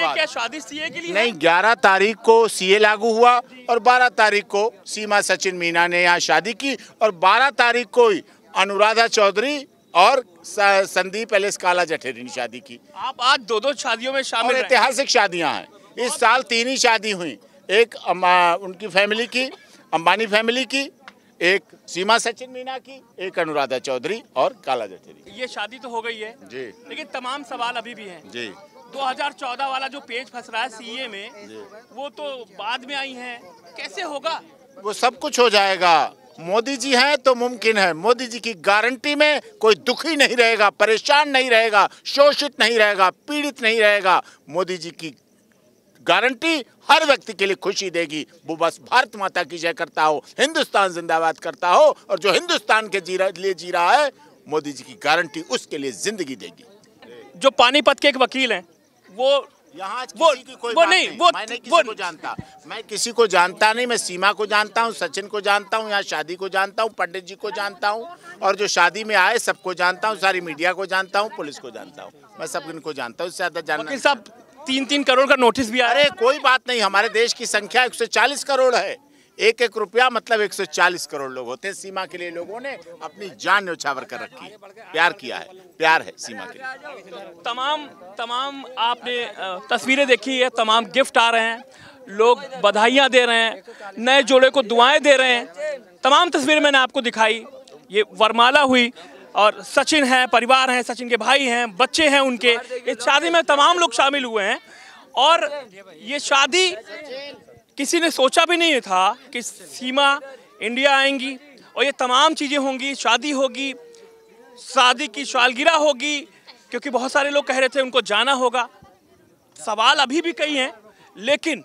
ये क्या शादी सीए के लिए नहीं ग्यारह तारीख को सीए लागू हुआ और बारह तारीख को सीमा सचिन मीना ने यहाँ शादी की और बारह तारीख को ही अनुराधा चौधरी और संदीप एलिस काला जठेरी ने शादी की आप आज दो दो शादियों में शामिल ऐतिहासिक शादियाँ हैं इस साल तीन ही शादी हुई एक उनकी फैमिली की अंबानी फैमिली की एक सीमा सचिन मीना की एक अनुराधा चौधरी और काला जठेरी ये शादी तो हो गई है जी लेकिन तमाम सवाल अभी भी हैं जी 2014 वाला जो पेज फंस रहा है सीए में वो तो बाद में आई है कैसे होगा वो सब कुछ हो जाएगा मोदी जी हैं तो मुमकिन है मोदी जी की गारंटी में कोई दुखी नहीं रहेगा परेशान नहीं रहेगा शोषित नहीं रहेगा पीड़ित नहीं रहेगा मोदी जी की गारंटी हर व्यक्ति के लिए खुशी देगी वो बस भारत माता की जय करता हो हिंदुस्तान जिंदाबाद करता हो और जो हिंदुस्तान के जीरा लिए जी रहा है मोदी जी की गारंटी उसके लिए जिंदगी देगी जो पानीपत के एक वकील हैं वो यहाँ वो वो नहीं, नहीं वो किसी वो, को जानता मैं किसी को जानता नहीं मैं सीमा को जानता हूँ सचिन को जानता हूँ यहाँ शादी को जानता हूँ पंडित जी को जानता हूँ और जो शादी में आए सबको जानता हूँ सारी मीडिया को जानता हूँ पुलिस को जानता हूँ मैं सब इनको जानता हूँ इससे ज़्यादा जानना तीन तीन करोड़ का नोटिस भी आ रहा है कोई बात नहीं हमारे देश की संख्या एक करोड़ है एक एक रुपया मतलब 140 करोड़ लोग होते हैं सीमा के लिए लोगों ने अपनी जान न्यौछावर कर रखी है प्यार किया है प्यार है सीमा के लिए तमाम तमाम आपने तस्वीरें देखी है तमाम गिफ्ट आ रहे हैं लोग बधाइयाँ दे रहे हैं नए जोड़े को दुआएं दे रहे हैं तमाम तस्वीरें मैंने आपको दिखाई ये वरमाला हुई और सचिन है परिवार हैं सचिन के भाई हैं बच्चे हैं उनके इस शादी में तमाम लोग शामिल हुए हैं और ये शादी किसी ने सोचा भी नहीं था कि सीमा इंडिया आएंगी और ये तमाम चीज़ें होंगी शादी होगी शादी की सालगिरह होगी क्योंकि बहुत सारे लोग कह रहे थे उनको जाना होगा सवाल अभी भी कई हैं लेकिन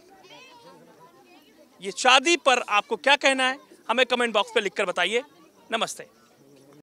ये शादी पर आपको क्या कहना है हमें कमेंट बॉक्स पर लिखकर बताइए नमस्ते